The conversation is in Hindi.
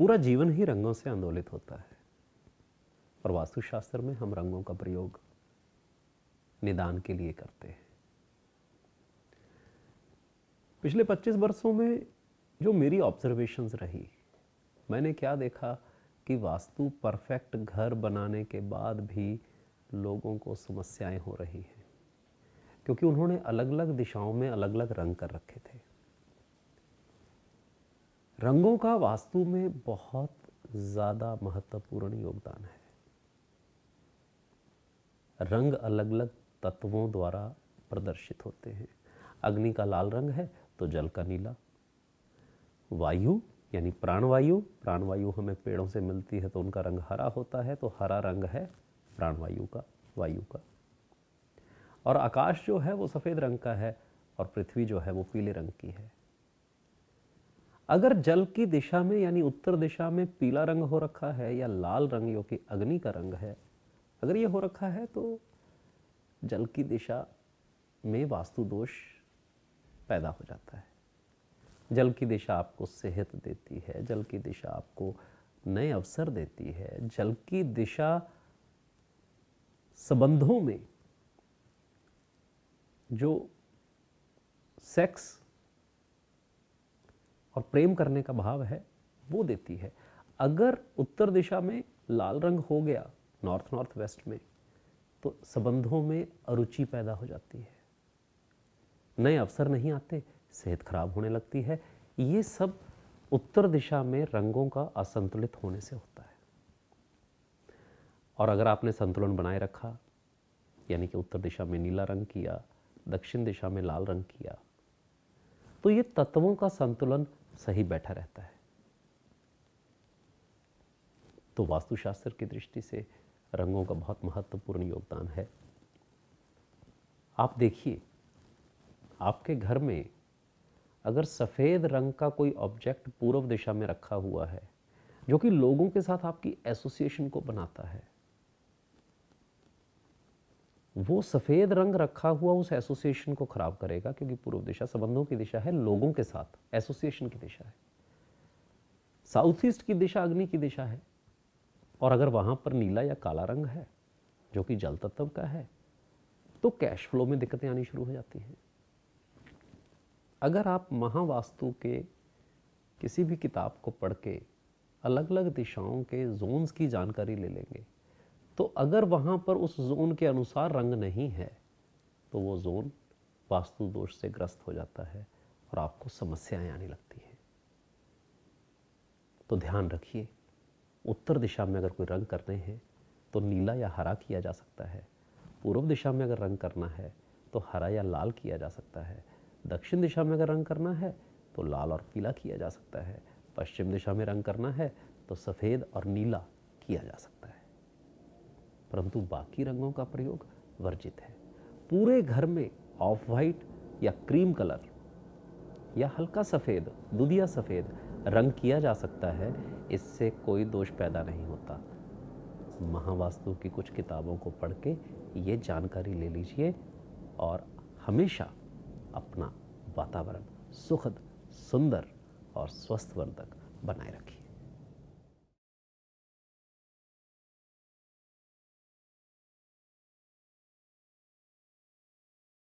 पूरा जीवन ही रंगों से आंदोलित होता है और वास्तुशास्त्र में हम रंगों का प्रयोग निदान के लिए करते हैं पिछले 25 वर्षों में जो मेरी ऑब्जर्वेशंस रही मैंने क्या देखा कि वास्तु परफेक्ट घर बनाने के बाद भी लोगों को समस्याएं हो रही हैं क्योंकि उन्होंने अलग अलग दिशाओं में अलग अलग रंग कर रखे थे रंगों का वास्तु में बहुत ज़्यादा महत्वपूर्ण योगदान है रंग अलग अलग तत्वों द्वारा प्रदर्शित होते हैं अग्नि का लाल रंग है तो जल का नीला वायु यानी प्राणवायु प्राणवायु हमें पेड़ों से मिलती है तो उनका रंग हरा होता है तो हरा रंग है प्राणवायु का वायु का और आकाश जो है वो सफ़ेद रंग का है और पृथ्वी जो है वो पीले रंग की है अगर जल की दिशा में यानी उत्तर दिशा में पीला रंग हो रखा है या लाल रंग जो कि अग्नि का रंग है अगर ये हो रखा है तो जल की दिशा में वास्तु दोष पैदा हो जाता है जल की दिशा आपको सेहत देती है जल की दिशा आपको नए अवसर देती है जल की दिशा संबंधों में जो सेक्स और प्रेम करने का भाव है वो देती है अगर उत्तर दिशा में लाल रंग हो गया नॉर्थ नॉर्थ वेस्ट में तो संबंधों में अरुचि पैदा हो जाती है नए अवसर नहीं आते सेहत खराब होने लगती है ये सब उत्तर दिशा में रंगों का असंतुलित होने से होता है और अगर आपने संतुलन बनाए रखा यानी कि उत्तर दिशा में नीला रंग किया दक्षिण दिशा में लाल रंग किया तो ये तत्वों का संतुलन सही बैठा रहता है तो वास्तुशास्त्र की दृष्टि से रंगों का बहुत महत्वपूर्ण योगदान है आप देखिए आपके घर में अगर सफ़ेद रंग का कोई ऑब्जेक्ट पूर्व दिशा में रखा हुआ है जो कि लोगों के साथ आपकी एसोसिएशन को बनाता है वो सफ़ेद रंग रखा हुआ उस एसोसिएशन को ख़राब करेगा क्योंकि पूर्व दिशा संबंधों की दिशा है लोगों के साथ एसोसिएशन की दिशा है साउथ ईस्ट की दिशा अग्नि की दिशा है और अगर वहाँ पर नीला या काला रंग है जो कि जल तत्व का है तो कैश फ्लो में दिक्कतें आनी शुरू हो जाती हैं अगर आप महावास्तु के किसी भी किताब को पढ़ के अलग अलग दिशाओं के जोन्स की जानकारी ले लेंगे तो अगर वहाँ पर उस जोन के अनुसार रंग नहीं है तो वो जोन वास्तु दोष से ग्रस्त हो जाता है और आपको समस्याएं आने लगती हैं तो ध्यान रखिए उत्तर दिशा में अगर कोई रंग करने हैं तो नीला या हरा किया जा सकता है पूर्व दिशा में अगर रंग करना है तो हरा या लाल किया जा सकता है दक्षिण दिशा में अगर रंग करना है तो लाल और पीला किया जा सकता है पश्चिम दिशा में रंग करना है तो सफ़ेद और नीला किया जा सकता है परंतु बाकी रंगों का प्रयोग वर्जित है पूरे घर में ऑफ वाइट या क्रीम कलर या हल्का सफ़ेद दुधिया सफ़ेद रंग किया जा सकता है इससे कोई दोष पैदा नहीं होता महावास्तु की कुछ किताबों को पढ़ के ये जानकारी ले लीजिए और हमेशा अपना वातावरण सुखद सुंदर और स्वस्थवर्धक बनाए रखिए